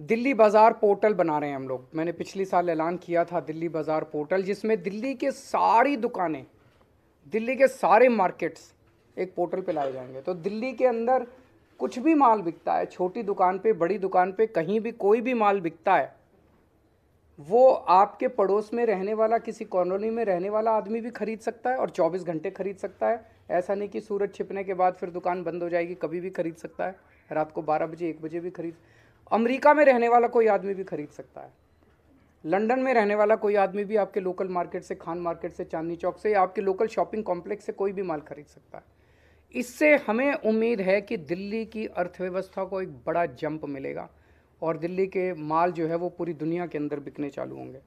दिल्ली बाज़ार पोर्टल बना रहे हैं हम लोग मैंने पिछले साल ऐलान किया था दिल्ली बाज़ार पोर्टल जिसमें दिल्ली के सारी दुकानें दिल्ली के सारे मार्केट्स एक पोर्टल पे लाए जाएंगे तो दिल्ली के अंदर कुछ भी माल बिकता है छोटी दुकान पे बड़ी दुकान पे कहीं भी कोई भी माल बिकता है वो आपके पड़ोस में रहने वाला किसी कॉलोनी में रहने वाला आदमी भी खरीद सकता है और 24 घंटे खरीद सकता है ऐसा नहीं कि सूरज छिपने के बाद फिर दुकान बंद हो जाएगी कभी भी खरीद सकता है रात को 12 बजे एक बजे भी खरीद अमेरिका में रहने वाला कोई आदमी भी खरीद सकता है लंदन में रहने वाला कोई आदमी भी आपके लोकल मार्केट से खान मार्केट से चांदनी चौक से या आपके लोकल शॉपिंग कॉम्प्लेक्स से कोई भी माल खरीद सकता है इससे हमें उम्मीद है कि दिल्ली की अर्थव्यवस्था को एक बड़ा जंप मिलेगा और दिल्ली के माल जो है वो पूरी दुनिया के अंदर बिकने चालू होंगे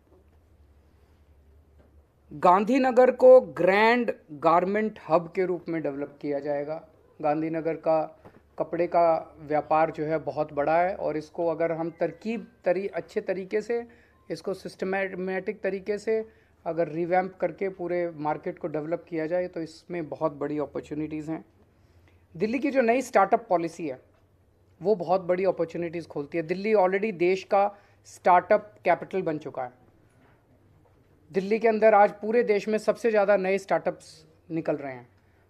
गांधीनगर को ग्रैंड गारमेंट हब के रूप में डेवलप किया जाएगा गांधीनगर का कपड़े का व्यापार जो है बहुत बड़ा है और इसको अगर हम तरकीब तरी अच्छे तरीके से इसको सिस्टमेटिक तरीके से अगर रिवैम्प करके पूरे मार्केट को डेवलप किया जाए तो इसमें बहुत बड़ी अपॉर्चुनिटीज़ हैं दिल्ली की जो नई स्टार्टअप पॉलिसी है वो बहुत बड़ी अपॉर्चुनिटीज़ खोलती है दिल्ली ऑलरेडी देश का स्टार्टअप कैपिटल बन चुका है दिल्ली के अंदर आज पूरे देश में सबसे ज़्यादा नए स्टार्टअप्स निकल रहे हैं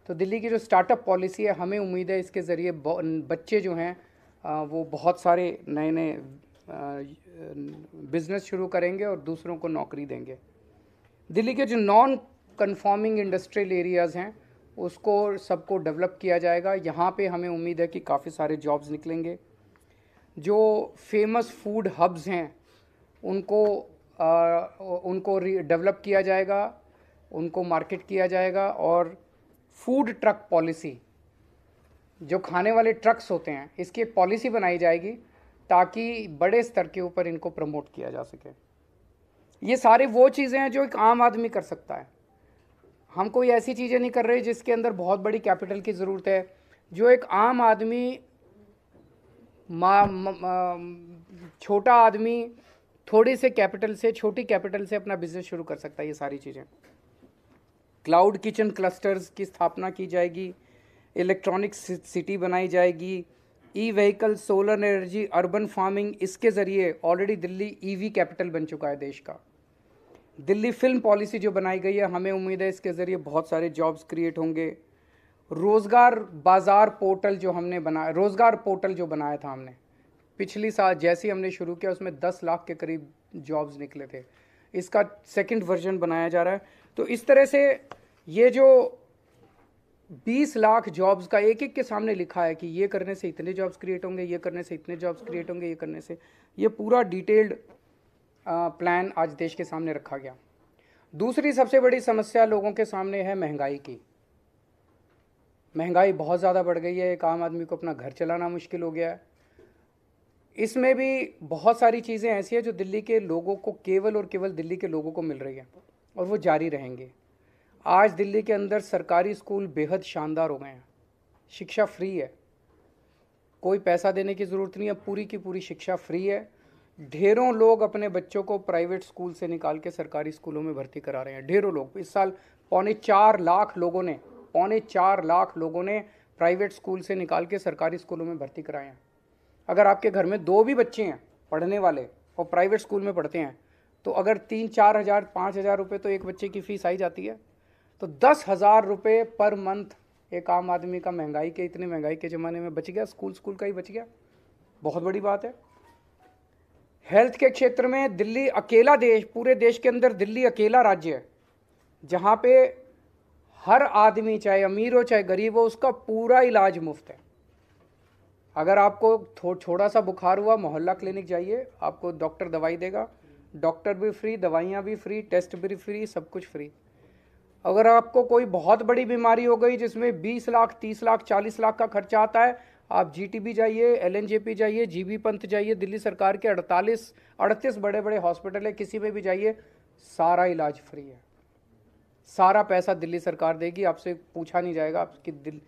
तो दिल्ली की जो स्टार्टअप पॉलिसी है हमें उम्मीद है इसके ज़रिए बच्चे जो हैं वो बहुत सारे नए नए बिज़नेस शुरू करेंगे और दूसरों को नौकरी देंगे दिल्ली के जो नॉन कन्फॉर्मिंग इंडस्ट्रियल एरियाज़ हैं उसको सबको डेवलप किया जाएगा यहाँ पे हमें उम्मीद है कि काफ़ी सारे जॉब्स निकलेंगे जो फेमस फूड हब्स हैं उनको आ, उनको डेवलप किया जाएगा उनको मार्केट किया जाएगा और फूड ट्रक पॉलिसी जो खाने वाले ट्रक्स होते हैं इसकी एक पॉलिसी बनाई जाएगी ताकि बड़े स्तर के ऊपर इनको प्रमोट किया जा सके ये सारे वो चीज़ें हैं जो एक आम आदमी कर सकता है हम कोई ऐसी चीज़ें नहीं कर रहे जिसके अंदर बहुत बड़ी कैपिटल की ज़रूरत है जो एक आम आदमी छोटा आदमी थोड़े से कैपिटल से छोटी कैपिटल से अपना बिज़नेस शुरू कर सकता है ये सारी चीज़ें क्लाउड किचन क्लस्टर्स की स्थापना की जाएगी इलेक्ट्रॉनिक सिटी बनाई जाएगी E vehicle solar energy urban farming इसके ज़रिए ऑलरेडी दिल्ली ईवी कैपिटल बन चुका है देश का दिल्ली फिल्म पॉलिसी जो बनाई गई है हमें उम्मीद है इसके ज़रिए बहुत सारे जॉब्स क्रिएट होंगे रोज़गार बाज़ार पोर्टल जो हमने बनाया रोज़गार पोर्टल जो बनाया था हमने पिछली साल जैसे हमने शुरू किया उसमें दस लाख के करीब जॉब्स निकले थे इसका सेकेंड वर्जन बनाया जा रहा है तो इस तरह से ये जो 20 लाख जॉब्स का एक एक के सामने लिखा है कि ये करने से इतने जॉब्स क्रिएट होंगे ये करने से इतने जॉब्स क्रिएट होंगे ये करने से ये पूरा डिटेल्ड प्लान आज देश के सामने रखा गया दूसरी सबसे बड़ी समस्या लोगों के सामने है महंगाई की महंगाई बहुत ज़्यादा बढ़ गई है एक आम आदमी को अपना घर चलाना मुश्किल हो गया है इसमें भी बहुत सारी चीज़ें ऐसी हैं जो दिल्ली के लोगों को केवल और केवल दिल्ली के लोगों को मिल रही हैं और वो जारी रहेंगे आज दिल्ली के अंदर सरकारी स्कूल बेहद शानदार हो गए हैं शिक्षा फ्री है कोई पैसा देने की ज़रूरत नहीं है पूरी की पूरी शिक्षा फ्री है ढेरों लोग अपने बच्चों को प्राइवेट स्कूल से निकाल के सरकारी स्कूलों में भर्ती करा रहे हैं ढेरों लोग इस साल पौने चार लाख लोगों ने पौने चार लाख लोगों ने प्राइवेट स्कूल से निकाल के सरकारी स्कूलों में भर्ती कराए हैं अगर आपके घर में दो भी बच्चे हैं पढ़ने वाले और प्राइवेट स्कूल में पढ़ते हैं तो अगर तीन चार हज़ार पाँच हज़ार रुपये तो एक बच्चे की फ़ीस आई जाती है तो दस हज़ार रुपये पर मंथ एक आम आदमी का महंगाई के इतनी महंगाई के ज़माने में बच गया स्कूल स्कूल का ही बच गया बहुत बड़ी बात है हेल्थ के क्षेत्र में दिल्ली अकेला देश पूरे देश के अंदर दिल्ली अकेला राज्य है जहाँ पे हर आदमी चाहे अमीर हो चाहे गरीब हो उसका पूरा इलाज मुफ्त है अगर आपको थो, थोड़ा सा बुखार हुआ मोहल्ला क्लिनिक जाइए आपको डॉक्टर दवाई देगा डॉक्टर भी फ्री दवाइयाँ भी फ्री टेस्ट भी फ्री सब कुछ फ्री अगर आपको कोई बहुत बड़ी बीमारी हो गई जिसमें 20 लाख 30 लाख 40 लाख का खर्चा आता है आप जीटीबी जाइए एलएनजेपी जाइए जीबी पंथ जाइए दिल्ली सरकार के 48 अड़तीस बड़े बड़े हॉस्पिटल है किसी में भी जाइए सारा इलाज फ्री है सारा पैसा दिल्ली सरकार देगी आपसे पूछा नहीं जाएगा आपकी दिल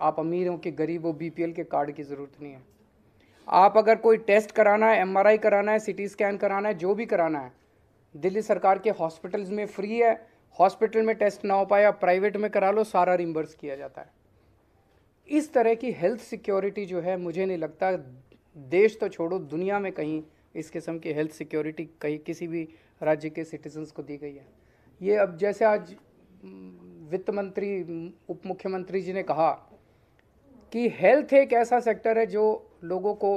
आप अमीर हो कि गरीब हो बी के कार्ड की ज़रूरत नहीं है आप अगर कोई टेस्ट कराना है एम कराना है सिटी स्कैन कराना है जो भी कराना है दिल्ली सरकार के हॉस्पिटल्स में फ्री है हॉस्पिटल में टेस्ट ना हो पाया प्राइवेट में करा लो सारा रिम्बर्स किया जाता है इस तरह की हेल्थ सिक्योरिटी जो है मुझे नहीं लगता देश तो छोड़ो दुनिया में कहीं इस किस्म की हेल्थ सिक्योरिटी कहीं किसी भी राज्य के सिटीजन्स को दी गई है ये अब जैसे आज वित्त मंत्री उप मुख्यमंत्री जी ने कहा कि हेल्थ एक ऐसा सेक्टर है जो लोगों को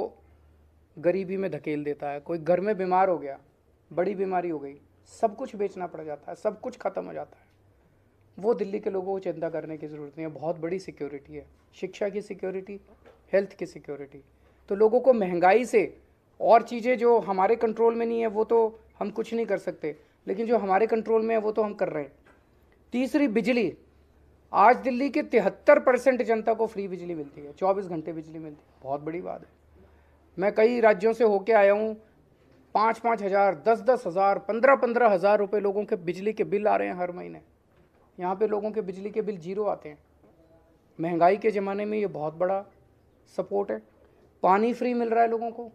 गरीबी में धकेल देता है कोई घर में बीमार हो गया बड़ी बीमारी हो गई सब कुछ बेचना पड़ जाता है सब कुछ ख़त्म हो जाता है वो दिल्ली के लोगों को चिंता करने की ज़रूरत नहीं है बहुत बड़ी सिक्योरिटी है शिक्षा की सिक्योरिटी हेल्थ की सिक्योरिटी तो लोगों को महंगाई से और चीज़ें जो हमारे कंट्रोल में नहीं है वो तो हम कुछ नहीं कर सकते लेकिन जो हमारे कंट्रोल में है वो तो हम कर रहे हैं तीसरी बिजली आज दिल्ली के तिहत्तर परसेंट जनता को फ्री बिजली मिलती है चौबीस घंटे बिजली मिलती है बहुत बड़ी बात है मैं कई राज्यों से होके आया हूँ पाँच पाँच हज़ार दस दस हज़ार पंद्रह पंद्रह हज़ार रुपये लोगों के बिजली के बिल आ रहे हैं हर महीने यहाँ पे लोगों के बिजली के बिल जीरो आते हैं महंगाई के ज़माने में ये बहुत बड़ा सपोर्ट है पानी फ्री मिल रहा है लोगों को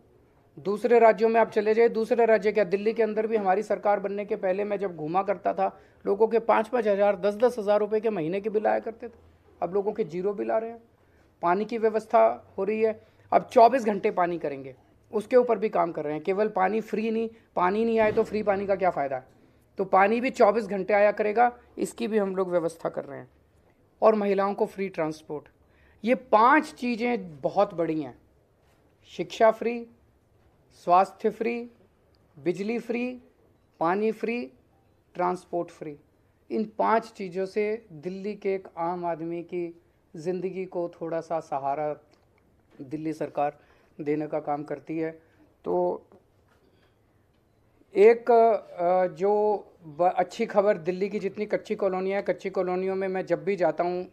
दूसरे राज्यों में आप चले जाइए दूसरे राज्य क्या दिल्ली के अंदर भी हमारी सरकार बनने के पहले मैं जब घूमा करता था लोगों के पाँच पाँच हज़ार दस दस हज़ार रुपये के महीने के बिल आया करते थे अब लोगों के जीरो बिल आ रहे हैं पानी की व्यवस्था हो रही है अब चौबीस घंटे पानी करेंगे उसके ऊपर भी काम कर रहे हैं केवल पानी फ्री नहीं पानी नहीं आए तो फ्री पानी का क्या फ़ायदा है तो पानी भी 24 घंटे आया करेगा इसकी भी हम लोग व्यवस्था कर रहे हैं और महिलाओं को फ्री ट्रांसपोर्ट ये पांच चीज़ें बहुत बड़ी हैं शिक्षा फ्री स्वास्थ्य फ्री बिजली फ्री पानी फ्री ट्रांसपोर्ट फ्री इन पांच चीज़ों से दिल्ली के एक आम आदमी की ज़िंदगी को थोड़ा सा सहारा दिल्ली सरकार देने का काम करती है तो एक जो अच्छी खबर दिल्ली की जितनी कच्ची कॉलोनियाँ हैं कच्ची कॉलोनियों में मैं जब भी जाता हूँ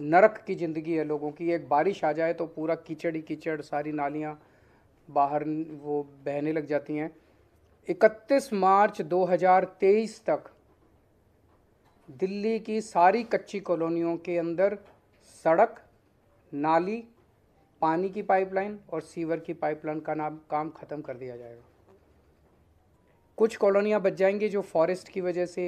नरक की ज़िंदगी है लोगों की एक बारिश आ जाए तो पूरा कीचड़ ही कीचड़ सारी नालियाँ बाहर वो बहने लग जाती हैं 31 मार्च 2023 तक दिल्ली की सारी कच्ची कॉलोनियों के अंदर सड़क नाली पानी की पाइपलाइन और सीवर की पाइपलाइन का नाम काम ख़त्म कर दिया जाएगा कुछ कॉलोनियाँ बच जाएंगी जो फॉरेस्ट की वजह से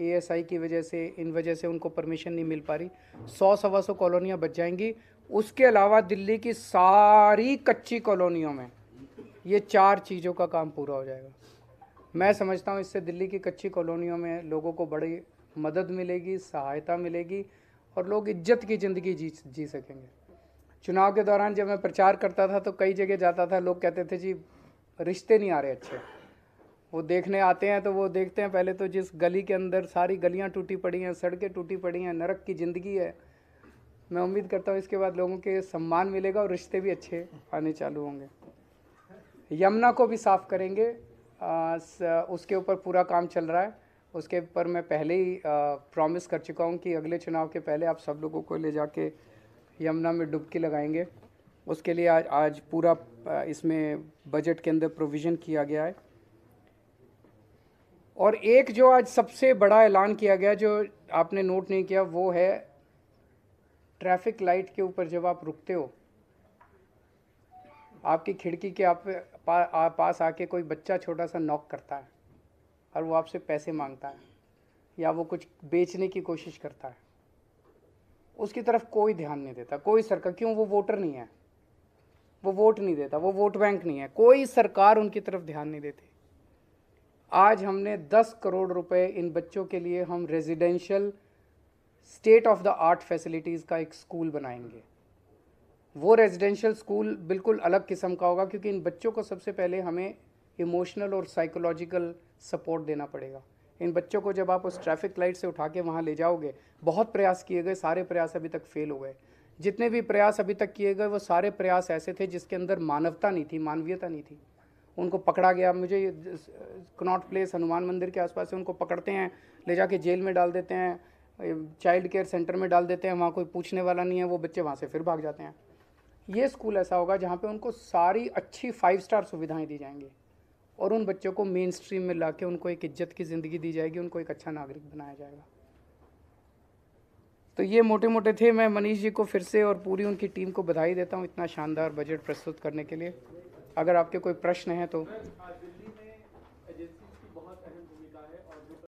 ए की वजह से इन वजह से उनको परमिशन नहीं मिल पा रही सौ सवा सौ कॉलोनियाँ बच जाएंगी उसके अलावा दिल्ली की सारी कच्ची कॉलोनियों में ये चार चीज़ों का काम पूरा हो जाएगा मैं समझता हूँ इससे दिल्ली की कच्ची कॉलोनियों में लोगों को बड़ी मदद मिलेगी सहायता मिलेगी और लोग इज्जत की ज़िंदगी जी जी सकेंगे चुनाव के दौरान जब मैं प्रचार करता था तो कई जगह जाता था लोग कहते थे जी रिश्ते नहीं आ रहे अच्छे वो देखने आते हैं तो वो देखते हैं पहले तो जिस गली के अंदर सारी गलियां टूटी पड़ी हैं सड़कें टूटी पड़ी हैं नरक की ज़िंदगी है मैं उम्मीद करता हूँ इसके बाद लोगों के सम्मान मिलेगा और रिश्ते भी अच्छे आने चालू होंगे यमुना को भी साफ़ करेंगे आ, उसके ऊपर पूरा काम चल रहा है उसके ऊपर मैं पहले ही प्रॉमिस कर चुका हूँ कि अगले चुनाव के पहले आप सब लोगों को ले जाके यमुना में डुबकी लगाएंगे उसके लिए आज आज पूरा इसमें बजट के अंदर प्रोविज़न किया गया है और एक जो आज सबसे बड़ा ऐलान किया गया जो आपने नोट नहीं किया वो है ट्रैफिक लाइट के ऊपर जब आप रुकते हो आपकी खिड़की के आप पा, आ, पास आके कोई बच्चा छोटा सा नॉक करता है और वो आपसे पैसे मांगता है या वो कुछ बेचने की कोशिश करता है उसकी तरफ कोई ध्यान नहीं देता कोई सरकार क्यों वो वोटर नहीं है वो वोट नहीं देता वो वोट बैंक नहीं है कोई सरकार उनकी तरफ ध्यान नहीं देती आज हमने 10 करोड़ रुपए इन बच्चों के लिए हम residential state of the art facilities का एक स्कूल बनाएंगे वो रेजिडेंशियल स्कूल बिल्कुल अलग किस्म का होगा क्योंकि इन बच्चों को सबसे पहले हमें इमोशनल और साइकोलॉजिकल सपोर्ट देना पड़ेगा इन बच्चों को जब आप उस ट्रैफिक लाइट से उठा के वहाँ ले जाओगे बहुत प्रयास किए गए सारे प्रयास अभी तक फेल हो गए जितने भी प्रयास अभी तक किए गए वो सारे प्रयास ऐसे थे जिसके अंदर मानवता नहीं थी मानवीयता नहीं थी उनको पकड़ा गया मुझे कनॉट प्लेस हनुमान मंदिर के आसपास से उनको पकड़ते हैं ले जाके जेल में डाल देते हैं चाइल्ड केयर सेंटर में डाल देते हैं वहाँ कोई पूछने वाला नहीं है वो बच्चे वहाँ से फिर भाग जाते हैं ये स्कूल ऐसा होगा जहाँ पे उनको सारी अच्छी फाइव स्टार सुविधाएं दी जाएंगी और उन बच्चों को मेन स्ट्रीम में ला उनको एक इज्जत की ज़िंदगी दी जाएगी उनको एक अच्छा नागरिक बनाया जाएगा तो ये मोटे मोटे थे मैं मनीष जी को फिर से और पूरी उनकी टीम को बधाई देता हूँ इतना शानदार बजट प्रस्तुत करने के लिए अगर आपके कोई प्रश्न हैं तो